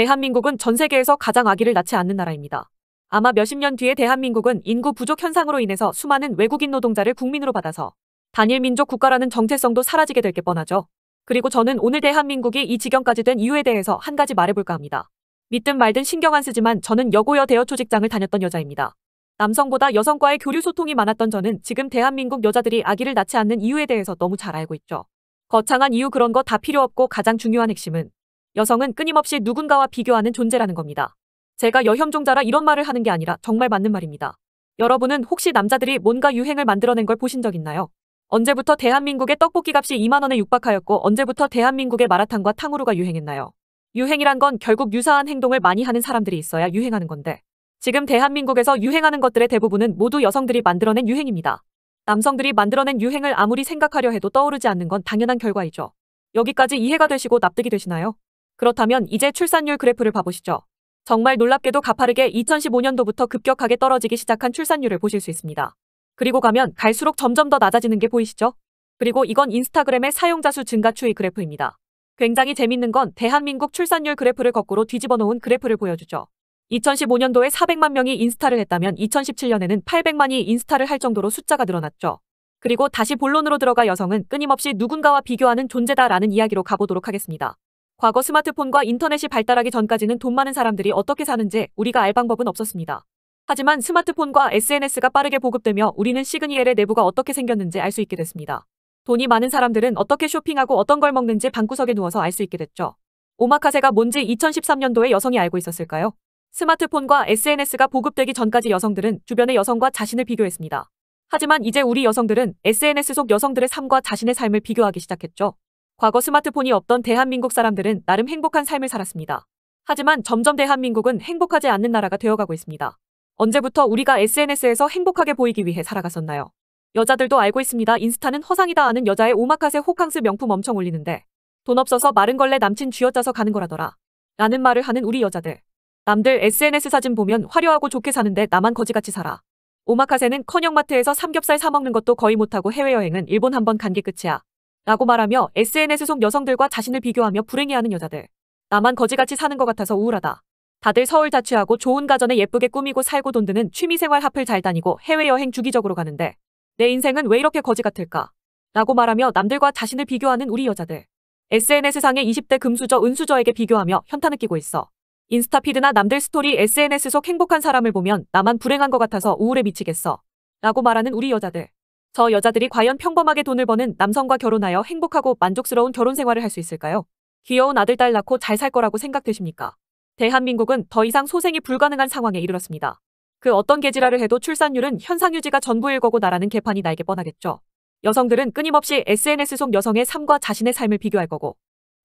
대한민국은 전 세계에서 가장 아기를 낳지 않는 나라입니다. 아마 몇십 년 뒤에 대한민국은 인구 부족 현상으로 인해서 수많은 외국인 노동자를 국민으로 받아서 단일 민족 국가라는 정체성도 사라지게 될 게 뻔하죠. 그리고 저는 오늘 대한민국이 이 지경까지 된 이유에 대해서 한 가지 말해볼까 합니다. 믿든 말든 신경 안 쓰지만 저는 여고여 대여초 직장을 다녔던 여자입니다. 남성보다 여성과의 교류 소통이 많았던 저는 지금 대한민국 여자들이 아기를 낳지 않는 이유에 대해서 너무 잘 알고 있죠. 거창한 이유 그런 거 다 필요 없고 가장 중요한 핵심은 여성은 끊임없이 누군가와 비교하는 존재라는 겁니다. 제가 여혐종자라 이런 말을 하는 게 아니라 정말 맞는 말입니다. 여러분은 혹시 남자들이 뭔가 유행을 만들어낸 걸 보신 적 있나요? 언제부터 대한민국의 떡볶이 값이 2만원에 육박하였고 언제부터 대한민국의 마라탕과 탕후루가 유행했나요? 유행이란 건 결국 유사한 행동을 많이 하는 사람들이 있어야 유행하는 건데 지금 대한민국에서 유행하는 것들의 대부분은 모두 여성들이 만들어낸 유행입니다. 남성들이 만들어낸 유행을 아무리 생각하려 해도 떠오르지 않는 건 당연한 결과이죠. 여기까지 이해가 되시고 납득이 되시나요? 그렇다면 이제 출산율 그래프를 봐보시죠. 정말 놀랍게도 가파르게 2015년도부터 급격하게 떨어지기 시작한 출산율을 보실 수 있습니다. 그리고 가면 갈수록 점점 더 낮아지는 게 보이시죠? 그리고 이건 인스타그램의 사용자 수 증가 추이 그래프입니다. 굉장히 재밌는 건 대한민국 출산율 그래프를 거꾸로 뒤집어 놓은 그래프를 보여주죠. 2015년도에 400만 명이 인스타를 했다면 2017년에는 800만이 인스타를 할 정도로 숫자가 늘어났죠. 그리고 다시 본론으로 들어가 여성은 끊임없이 누군가와 비교하는 존재다라는 이야기로 가보도록 하겠습니다. 과거 스마트폰과 인터넷이 발달하기 전까지는 돈 많은 사람들이 어떻게 사는지 우리가 알 방법은 없었습니다. 하지만 스마트폰과 SNS가 빠르게 보급되며 우리는 시그니엘의 내부가 어떻게 생겼는지 알 수 있게 됐습니다. 돈이 많은 사람들은 어떻게 쇼핑하고 어떤 걸 먹는지 방구석에 누워서 알 수 있게 됐죠. 오마카세가 뭔지 2013년도에 여성이 알고 있었을까요? 스마트폰과 SNS가 보급되기 전까지 여성들은 주변의 여성과 자신을 비교했습니다. 하지만 이제 우리 여성들은 SNS 속 여성들의 삶과 자신의 삶을 비교하기 시작했죠. 과거 스마트폰이 없던 대한민국 사람들은 나름 행복한 삶을 살았습니다. 하지만 점점 대한민국은 행복하지 않는 나라가 되어가고 있습니다. 언제부터 우리가 SNS에서 행복하게 보이기 위해 살아갔었나요? 여자들도 알고 있습니다. 인스타는 허상이다 하는 여자의 오마카세 호캉스 명품 엄청 올리는데 돈 없어서 마른 걸레 남친 쥐어짜서 가는 거라더라. 라는 말을 하는 우리 여자들. 남들 SNS 사진 보면 화려하고 좋게 사는데 나만 거지같이 살아. 오마카세는 커녕 마트에서 삼겹살 사 먹는 것도 거의 못하고 해외여행은 일본 한번 간 게 끝이야. 라고 말하며 SNS 속 여성들과 자신을 비교하며 불행해하는 여자들. 나만 거지같이 사는 것 같아서 우울하다. 다들 서울 자취하고 좋은 가전에 예쁘게 꾸미고 살고 돈 드는 취미생활 하필 잘 다니고 해외여행 주기적으로 가는데 내 인생은 왜 이렇게 거지 같을까? 라고 말하며 남들과 자신을 비교하는 우리 여자들. SNS상의 20대 금수저 은수저에게 비교하며 현타 느끼고 있어. 인스타 피드나 남들 스토리 SNS 속 행복한 사람을 보면 나만 불행한 것 같아서 우울에 미치겠어. 라고 말하는 우리 여자들. 저 여자들이 과연 평범하게 돈을 버는 남성과 결혼하여 행복하고 만족스러운 결혼 생활을 할 수 있을까요? 귀여운 아들딸 낳고 잘 살 거라고 생각되십니까? 대한민국은 더 이상 소생이 불가능한 상황에 이르렀습니다. 그 어떤 계지랄를 해도 출산율은 현상 유지가 전부일 거고 나라는 개판이 날개 뻔하겠죠. 여성들은 끊임없이 SNS 속 여성의 삶과 자신의 삶을 비교할 거고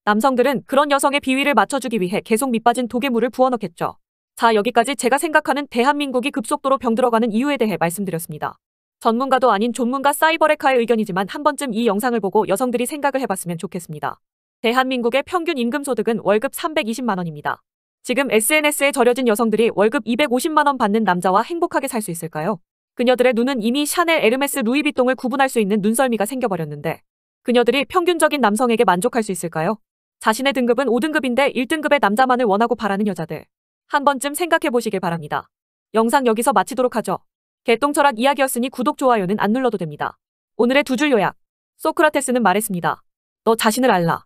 남성들은 그런 여성의 비위를 맞춰주기 위해 계속 밑빠진 독에물을 부어넣겠죠. 자 여기까지 제가 생각하는 대한민국이 급속도로 병들어가는 이유에 대해 말씀드렸습니다. 전문가도 아닌 존문가 사이버레카의 의견이지만 한 번쯤 이 영상을 보고 여성들이 생각을 해봤으면 좋겠습니다. 대한민국의 평균 임금소득은 월급 320만원입니다. 지금 SNS에 절여진 여성들이 월급 250만원 받는 남자와 행복하게 살 수 있을까요? 그녀들의 눈은 이미 샤넬, 에르메스, 루이비통을 구분할 수 있는 눈썰미가 생겨버렸는데 그녀들이 평균적인 남성에게 만족할 수 있을까요? 자신의 등급은 5등급인데 1등급의 남자만을 원하고 바라는 여자들. 한 번쯤 생각해 보시길 바랍니다. 영상 여기서 마치도록 하죠. 개똥철학 이야기였으니 구독, 좋아요는 안 눌러도 됩니다. 오늘의 두 줄 요약. 소크라테스는 말했습니다. 너 자신을 알라.